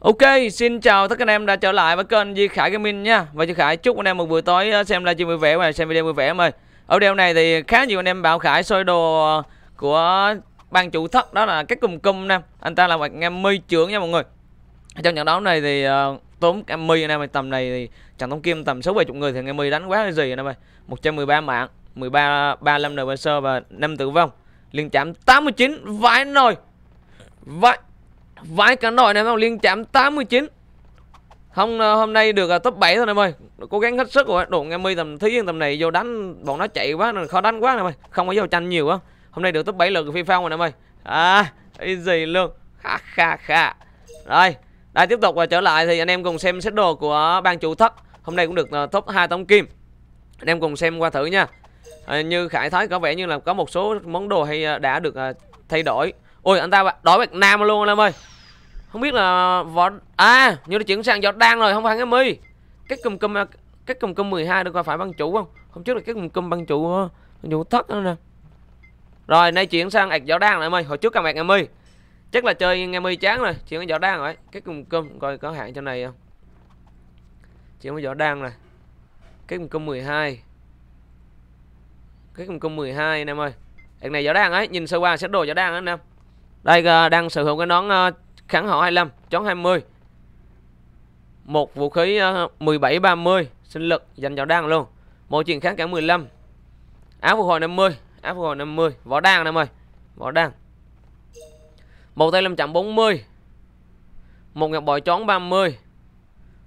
Ok, xin chào tất cả anh em đã trở lại với kênh Di Khải Gaming nha Và Di Khải chúc anh em một buổi tối ờ, xem livestream vui vẻ và xem video vui vẻ em ơi Ở video này thì khá nhiều anh em bảo Khải soi đồ ờ, của ban chủ thất đó là cái cùm cùm nè Anh ta là một anh em mi trưởng nha mọi người Trong trận đấu này thì uh, tốn em mi anh em tầm này thì trận tống kim tầm 6 chục người thì anh em mi đánh quá là gì anh em ơi 113 mạng, 13 35 nờ sơ và 5 tử vong Liên chạm 89 vãi nồi Vãi Vãi cả nồi này em liên chạm 89 Không ờ, hôm nay được uh, top 7 thôi em ơi Cố gắng hết sức rồi Đồ em mi tầm thí tầm này vô đánh Bọn nó chạy quá nên khó đánh quá em ơi Không có giao tranh nhiều quá Hôm nay được top 7 lượt FIFA rồi em ơi À gì luôn Kha kha kha Rồi Đây tiếp tục và trở lại thì anh em cùng xem xét đồ của ban chủ thất Hôm nay cũng được ờ, top 2 tổng kim Anh em cùng xem qua thử nha à, Như Khải Thái có vẻ như là có một số món đồ hay đã được thay đổi ôi anh ta đói bạch nam luôn anh em ơi không biết là võ à như nó chuyển sang võ đang rồi không phải em ơi cái cùm cùm cái cùm cùm 12 được coi phải băng chủ không hôm trước là cái cùm cùm băng chủ ờ, băng chủ thất nữa nè rồi nay chuyển sang ạc võ đang rồi em ơi hồi trước cầm ạc em mi chắc là chơi nghe mi chán rồi chuyển sang võ đang rồi cái cùm cùm coi có hạn cho này không chuyển sang võ đang này cái cùm cùm 12 cái cùm cùm 12 anh em ơi ạc này võ đang ấy nhìn sơ qua sẽ đồ võ đang anh em đây à, đang sử dụng cái nón à, kháng họ 25, chón 20. Một vũ khí 17 à, 30, sinh lực dành cho đang luôn. Môi trường kháng cả 15. Áo phục hồi 50, áo phục hồi 50, vỏ đang em ơi. Vỏ đang. Một tay lâm chạm 40. Một ngọc bội chón 30.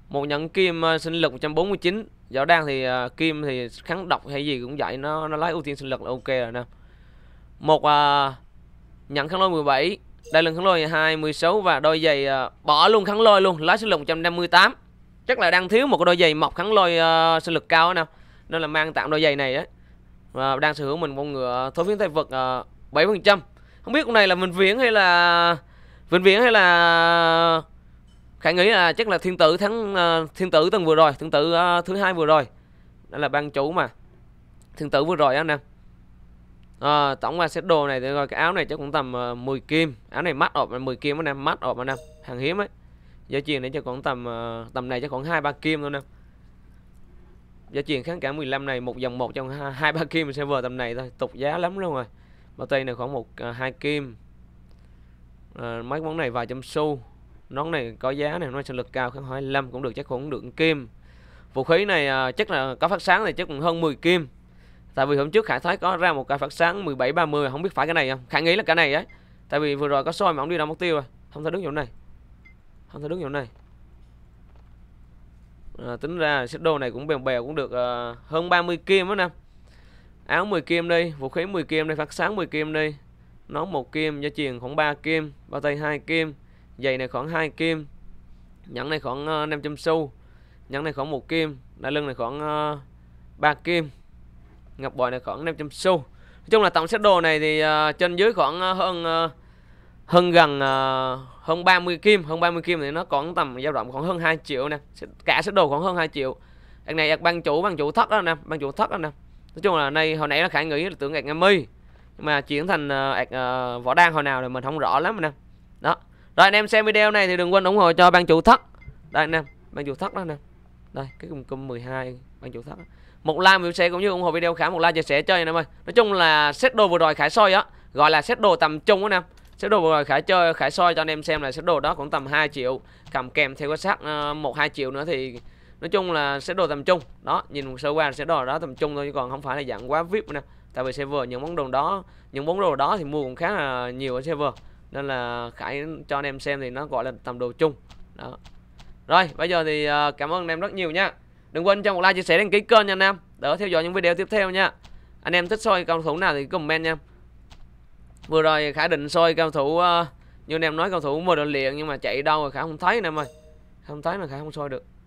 Một nhẫn kim sinh lực 149. Võ đang thì kim thì kháng độc hay gì cũng vậy nó nó lấy ưu tiên sinh lực là ok rồi nè. Một uh, nhận khăn lôi 17 đây lượng khăn lôi 2 và đôi giày ờ, bỏ luôn khăn lôi luôn lá số lượng 158 chắc là đang thiếu một đôi giày mọc kháng lôi uh, sinh lực cao nào nên là mang tặng đôi giày này đấy và đang sở hữu mình con ngựa thối phiến tay vật ờ, bảy phần trăm không biết con này là mình viễn hay là vĩnh viễn hay là khải nghĩ là chắc là thiên tử thắng uh, thiên tử tuần vừa rồi thiên tử uh, thứ hai vừa rồi đó là ban chủ mà thiên tử vừa rồi anh em à, tổng qua set đồ này thì rồi cái áo này chắc cũng tầm uh, ờ, 10 kim áo này mắt ọp 10 kim anh em mắt ọp anh em hàng hiếm ấy giá tiền này chắc còn tầm uh, tầm này chắc khoảng hai ba kim thôi nè giá tiền kháng cả 15 này một dòng một trong hai ba kim sẽ vừa tầm này thôi tục giá lắm luôn rồi bao tay này khoảng một uh, hai kim à, mấy món này vài trăm xu nón này có giá này nó sẽ lực cao khoảng 25 cũng được chắc cũng được kim vũ khí này à, chắc là có phát sáng thì chắc cũng hơn 10 kim Tại vì hôm trước Khải thấy có ra một cái phát sáng 1730 không biết phải cái này không? Khải nghĩ là cái này đấy. Tại vì vừa rồi có soi mà ông đi đâu mục tiêu rồi. Không thể đứng chỗ này. Không thể đứng chỗ này. À, tính ra xích đồ này cũng bèo bèo cũng được uh, hơn 30 kim đó nè. Áo 10 kim đi, vũ khí 10 kim đi, phát sáng 10 kim đi. Nón 1 kim, gia truyền khoảng 3 kim, bao tay 2 kim, giày này khoảng 2 kim. Nhẫn này khoảng uh, ờ, 500 xu. Nhẫn này khoảng 1 kim, đai lưng này khoảng uh, 3 kim ngọc bội này khoảng 500 xu nói chung là tổng set đồ này thì uh, trên dưới khoảng ờ, hơn uh, hơn gần uh, hơn 30 kim hơn 30 kim thì nó còn tầm dao động khoảng hơn 2 triệu nè cả set đồ khoảng hơn 2 triệu anh này ban chủ ban chủ thất đó nè ban chủ thất đó nè nói chung là nay hồi nãy nó khả nghĩ là tưởng ạc ngâm mi mà chuyển thành ạc uh, võ đan hồi nào thì mình không rõ lắm nè đó rồi anh em xem video này thì đừng quên ủng hộ cho ban chủ thất đây anh em ban chủ thất đó nè đây cái cùng cung 12 ban chủ thất đó một like một chia sẻ cũng như ủng hộ video khả một like chia sẻ chơi anh em ơi nói chung là set đồ vừa rồi khải soi á gọi là set đồ tầm trung anh em set đồ vừa rồi khải chơi khải soi cho anh em xem là set đồ đó cũng tầm 2 triệu cầm kèm theo cái sát ờ, một hai triệu nữa thì nói chung là set đồ tầm trung đó nhìn sơ qua set đồ đó tầm trung thôi chứ còn không phải là dạng quá vip nè tại vì server những món đồ đó những món đồ đó thì mua cũng khá là nhiều ở server nên là khải cho anh em xem thì nó gọi là tầm đồ chung đó rồi bây giờ thì ờ, cảm ơn anh em rất nhiều nha Đừng quên cho một like chia sẻ đăng ký kênh nha anh em Đỡ theo dõi những video tiếp theo nha Anh em thích soi cầu thủ nào thì comment nha Vừa rồi Khả định soi cầu thủ uh, Như anh em nói cầu thủ mùa đội luyện Nhưng mà chạy đâu rồi Khả không thấy anh em ơi Không thấy là Khả không soi được